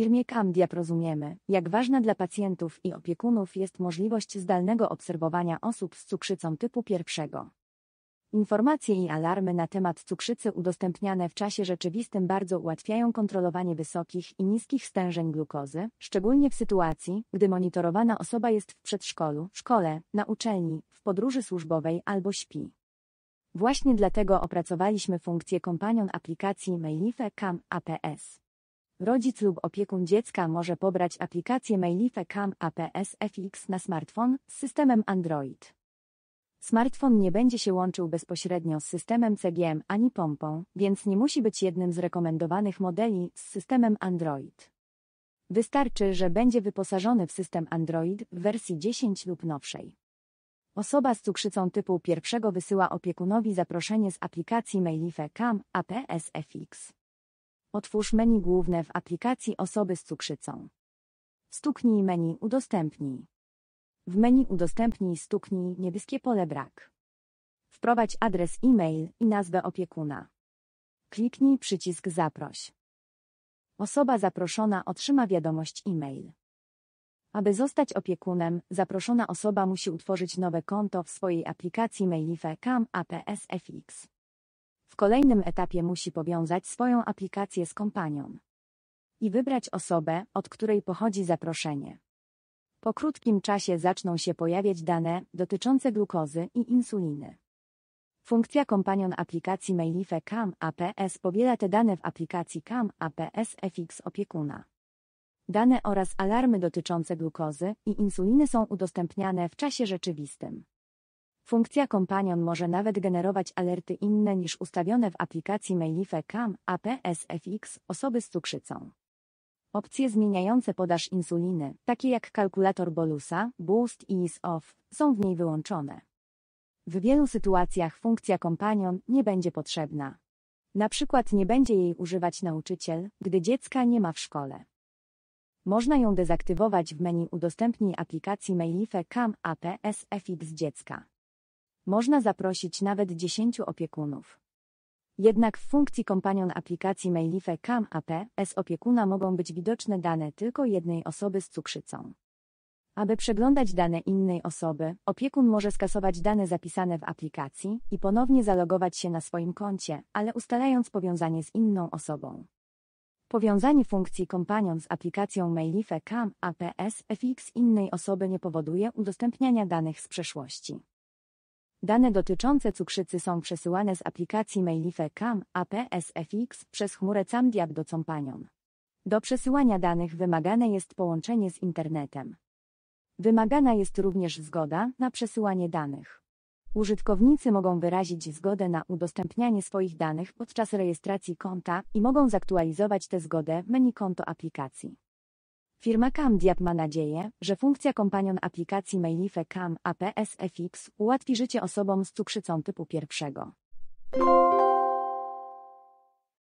firmie CamDiab rozumiemy, jak ważna dla pacjentów i opiekunów jest możliwość zdalnego obserwowania osób z cukrzycą typu pierwszego. Informacje i alarmy na temat cukrzycy udostępniane w czasie rzeczywistym bardzo ułatwiają kontrolowanie wysokich i niskich stężeń glukozy, szczególnie w sytuacji, gdy monitorowana osoba jest w przedszkolu, szkole, na uczelni, w podróży służbowej albo śpi. Właśnie dlatego opracowaliśmy funkcję kompanion aplikacji Mailife Cam APS. Rodzic lub opiekun dziecka może pobrać aplikację Mailife Cam APS FX na smartfon z systemem Android. Smartfon nie będzie się łączył bezpośrednio z systemem CGM ani pompą, więc nie musi być jednym z rekomendowanych modeli z systemem Android. Wystarczy, że będzie wyposażony w system Android w wersji 10 lub nowszej. Osoba z cukrzycą typu pierwszego wysyła opiekunowi zaproszenie z aplikacji Mailife Cam APS FX. Otwórz menu główne w aplikacji osoby z cukrzycą. Stuknij menu Udostępnij. W menu Udostępnij stuknij niebieskie pole Brak. Wprowadź adres e-mail i nazwę opiekuna. Kliknij przycisk Zaproś. Osoba zaproszona otrzyma wiadomość e-mail. Aby zostać opiekunem, zaproszona osoba musi utworzyć nowe konto w swojej aplikacji mailife.com.apsfx. W kolejnym etapie musi powiązać swoją aplikację z kompanią i wybrać osobę, od której pochodzi zaproszenie. Po krótkim czasie zaczną się pojawiać dane dotyczące glukozy i insuliny. Funkcja kompanion aplikacji Mailife CAM APS powiela te dane w aplikacji CAM APS FX opiekuna. Dane oraz alarmy dotyczące glukozy i insuliny są udostępniane w czasie rzeczywistym. Funkcja Companion może nawet generować alerty inne niż ustawione w aplikacji Mailife CAM APSFX osoby z cukrzycą. Opcje zmieniające podaż insuliny, takie jak kalkulator bolusa, boost i ease off, są w niej wyłączone. W wielu sytuacjach funkcja Companion nie będzie potrzebna. Na przykład nie będzie jej używać nauczyciel, gdy dziecka nie ma w szkole. Można ją dezaktywować w menu Udostępnij aplikacji Mailife CAM APSFX dziecka. Można zaprosić nawet 10 opiekunów. Jednak w funkcji kompanion aplikacji Mailife Cam AP z opiekuna mogą być widoczne dane tylko jednej osoby z cukrzycą. Aby przeglądać dane innej osoby, opiekun może skasować dane zapisane w aplikacji i ponownie zalogować się na swoim koncie, ale ustalając powiązanie z inną osobą. Powiązanie funkcji kompanion z aplikacją Mailife Cam APS FX innej osoby nie powoduje udostępniania danych z przeszłości. Dane dotyczące cukrzycy są przesyłane z aplikacji Mailife CAM APSFX przez chmurę CAMDiab do Companion. Do przesyłania danych wymagane jest połączenie z internetem. Wymagana jest również zgoda na przesyłanie danych. Użytkownicy mogą wyrazić zgodę na udostępnianie swoich danych podczas rejestracji konta i mogą zaktualizować tę zgodę w menu konto aplikacji. Firma CamDiab ma nadzieję, że funkcja kompanion aplikacji Mailife Cam APS FX ułatwi życie osobom z cukrzycą typu pierwszego.